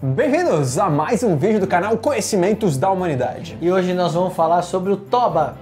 Bem-vindos a mais um vídeo do canal Conhecimentos da Humanidade. E hoje nós vamos falar sobre o Toba.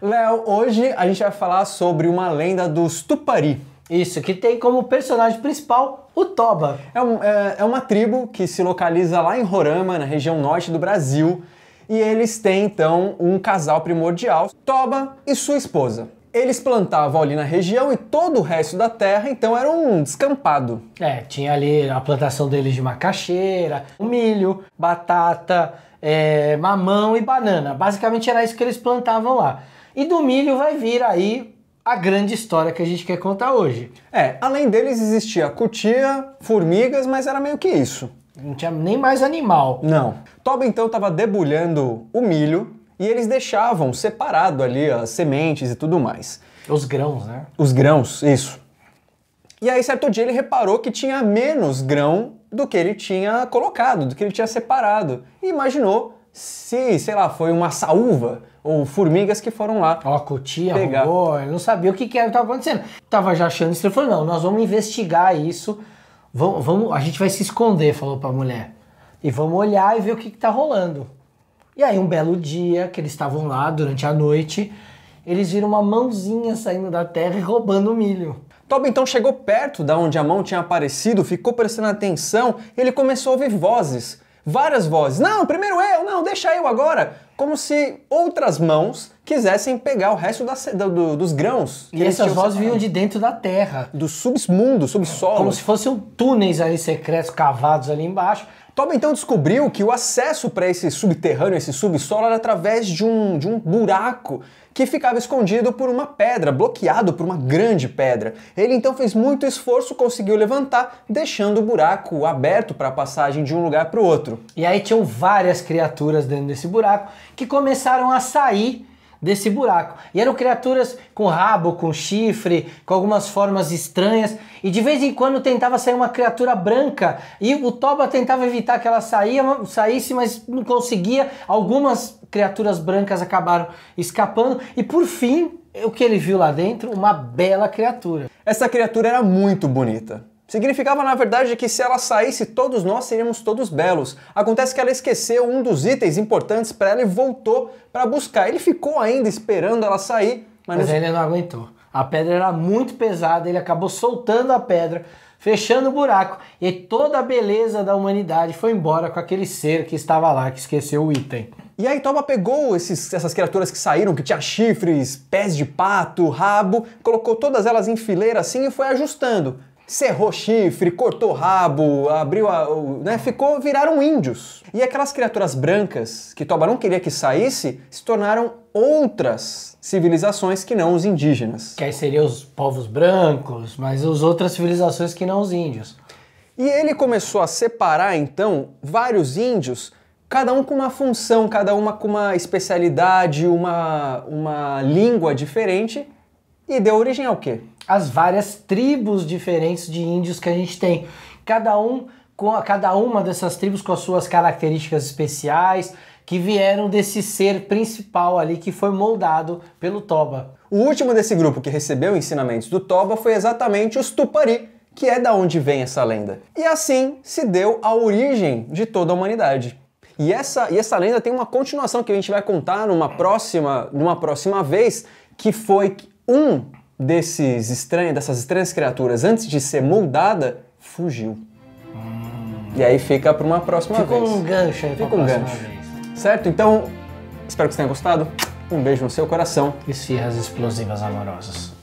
Léo, hoje a gente vai falar sobre uma lenda dos Tupari. Isso, que tem como personagem principal o Toba. É, um, é, é uma tribo que se localiza lá em Roraima, na região norte do Brasil, e eles têm então um casal primordial, Toba e sua esposa. Eles plantavam ali na região e todo o resto da terra, então era um descampado. É, tinha ali a plantação deles de macaxeira, milho, batata, é, mamão e banana. Basicamente era isso que eles plantavam lá. E do milho vai vir aí a grande história que a gente quer contar hoje. É, além deles existia cutia, formigas, mas era meio que isso. Não tinha nem mais animal. Não. Toba então estava debulhando o milho e eles deixavam separado ali as sementes e tudo mais. Os grãos, né? Os grãos, isso. E aí, certo dia, ele reparou que tinha menos grão do que ele tinha colocado, do que ele tinha separado. E imaginou se, sei lá, foi uma saúva ou formigas que foram lá. Ó, oh, cutia, pegar. ele não sabia o que, que era que estava acontecendo. Tava já achando isso, ele falou, não, nós vamos investigar isso, vamos, vamos, a gente vai se esconder, falou pra mulher. E vamos olhar e ver o que, que tá rolando. E aí, um belo dia, que eles estavam lá durante a noite, eles viram uma mãozinha saindo da terra e roubando milho. Toby então chegou perto da onde a mão tinha aparecido, ficou prestando atenção e ele começou a ouvir vozes. Várias vozes. Não, primeiro eu, não, deixa eu agora. Como se outras mãos quisessem pegar o resto da, do, dos grãos. E essas vozes vinham de dentro da terra. Do submundo, subsolo. Como se fossem túneis ali secretos cavados ali embaixo. Toba então descobriu que o acesso para esse subterrâneo, esse subsolo, era através de um, de um buraco que ficava escondido por uma pedra, bloqueado por uma grande pedra. Ele então fez muito esforço, conseguiu levantar, deixando o buraco aberto para a passagem de um lugar para o outro. E aí tinham várias criaturas dentro desse buraco que começaram a sair desse buraco. E eram criaturas com rabo, com chifre, com algumas formas estranhas, e de vez em quando tentava sair uma criatura branca, e o Toba tentava evitar que ela saía, saísse, mas não conseguia. Algumas criaturas brancas acabaram escapando, e por fim, o que ele viu lá dentro? Uma bela criatura. Essa criatura era muito bonita. Significava na verdade que se ela saísse, todos nós seríamos todos belos. Acontece que ela esqueceu um dos itens importantes para ela e voltou para buscar. Ele ficou ainda esperando ela sair, mas, mas ele não aguentou. A pedra era muito pesada, ele acabou soltando a pedra fechando o buraco, e toda a beleza da humanidade foi embora com aquele ser que estava lá, que esqueceu o item. E aí Toba pegou esses, essas criaturas que saíram, que tinha chifres, pés de pato, rabo, colocou todas elas em fileira assim e foi ajustando. Cerrou chifre, cortou rabo, abriu a. Né, ficou, viraram índios. E aquelas criaturas brancas que Toba não queria que saísse se tornaram outras civilizações que não os indígenas. Que aí seriam os povos brancos, mas as outras civilizações que não os índios. E ele começou a separar então vários índios cada um com uma função, cada uma com uma especialidade, uma, uma língua diferente, e deu origem ao quê? as várias tribos diferentes de índios que a gente tem. Cada um com a, cada uma dessas tribos com as suas características especiais que vieram desse ser principal ali que foi moldado pelo Toba. O último desse grupo que recebeu ensinamentos do Toba foi exatamente os Tupari, que é da onde vem essa lenda. E assim se deu a origem de toda a humanidade. E essa, e essa lenda tem uma continuação que a gente vai contar numa próxima, numa próxima vez, que foi um desses estranhos, dessas estranhas criaturas, antes de ser moldada, fugiu. Hum. E aí fica para uma próxima vez. Fica um gancho aí Fica um gancho. Vez. Certo? Então, espero que você tenha gostado. Um beijo no seu coração. Esfirras explosivas amorosas.